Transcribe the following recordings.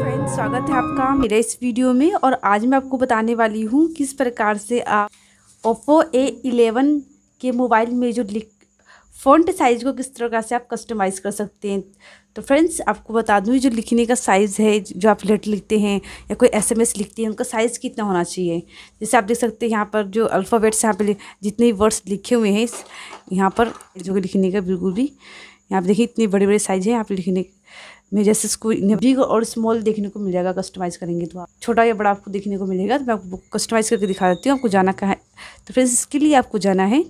friends स्वागत है आपका मेरे इस वीडियो में और आज मैं आपको बताने वाली हूँ किस प्रकार से आप ओप्पो ए इलेवन के मोबाइल में जो लिख फ़ॉन्ट साइज़ को किस तरह से आप कस्टमाइज़ कर सकते हैं तो फ्रेंड्स आपको बता दूँ जो लिखने का साइज़ है जो आप लेटर लिखते हैं या कोई एसएमएस लिखते हैं उनका साइज़ कितना होना चाहिए जैसे आप देख सकते हैं यहाँ पर जो अल्फ़ाबेट्स यहाँ पर जितने वर्ड्स लिखे हुए हैं यहाँ पर जो लिखने का बिल्कुल भी यहाँ पर देखिए इतने बड़े बड़े साइज़ हैं यहाँ पर लिखने में जैसे इसको बिग और स्मॉल देखने को मिल जाएगा कस्टमाइज़ करेंगे तो आप छोटा या बड़ा आपको देखने को मिलेगा तो मैं आपको कस्टमाइज़ करके दिखा देती हूँ आपको जाना कहाँ तो फ्रेंड्स इसके लिए आपको जाना है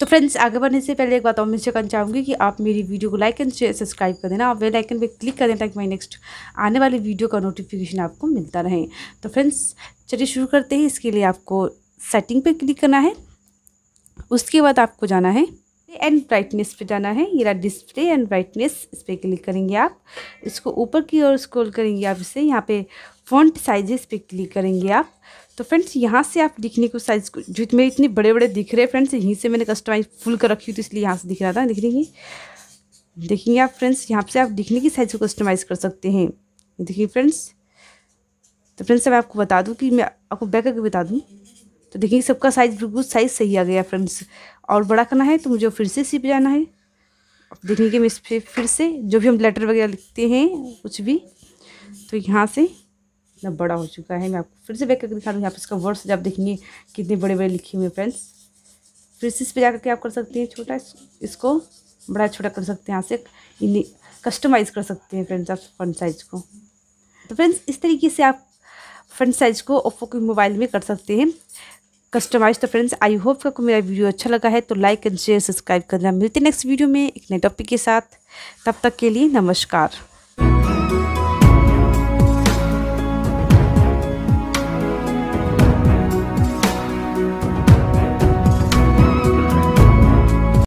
तो फ्रेंड्स आगे बढ़ने से पहले एक बात और मुझसे कहना चाहूँगी कि आप मेरी वीडियो को लाइक एंड शेयर सब्सक्राइब कर देना और बेल आइकन पर क्लिक कर देना ताकि मैं नेक्स्ट आने वाली वीडियो का नोटिफिकेशन आपको मिलता रहे तो फ्रेंड्स चलिए शुरू करते हैं इसके लिए आपको सेटिंग पर क्लिक करना है उसके बाद आपको जाना है एंड ब्राइटनेस पे जाना है ये रहा डिस्प्ले एंड ब्राइटनेस इस पर क्लिक करेंगे आप इसको ऊपर की ओर स्क्रॉल करेंगे आप इसे यहाँ पे फॉन्ट साइजेस पे क्लिक करेंगे आप तो फ्रेंड्स यहाँ से आप दिखने को साइज को जितने इतने बड़े बड़े दिख रहे हैं फ्रेंड्स यहीं से मैंने कस्टमाइज फुल कर रखी हुई तो इसलिए यहाँ से दिख रहा था दिख रही देखेंगे आप फ्रेंड्स यहाँ से आप दिखने की साइज़ को कस्टमाइज़ कर सकते हैं देखिए फ्रेंड्स तो फ्रेंड्स अब आपको बता दूँ कि मैं आपको बैक करके बता दूँ तो देखिए सबका साइज बिल्कुल साइज सही आ गया फ्रेंड्स और बड़ा करना है तो मुझे फिर से सीप जाना है देखिए कि मैं इस पर फिर से जो भी हम लेटर वगैरह लिखते हैं कुछ भी तो यहाँ से इतना बड़ा हो चुका है मैं आपको फिर से बैक करके दिखा दूँगी आप इसका वर्ड्स आप देखेंगे कितने बड़े बड़े लिखे हुए फ्रेंड्स फिर से इस पर जा करके आप कर सकते हैं छोटा इसको बड़ा छोटा कर सकते हैं यहाँ से इन्हें कस्टमाइज़ कर सकते हैं फ्रेंड्स आप फ्रंट साइज को तो फ्रेंड्स इस तरीके से आप फ्रंट साइज को ओप्पो के मोबाइल में कर सकते हैं कस्टमाइज तो फ्रेंड्स आई होप आपको मेरा वीडियो अच्छा लगा है तो लाइक एंड शेयर सब्सक्राइब करना मिलते नेक्स्ट वीडियो में एक नए टॉपिक के साथ तब तक के लिए नमस्कार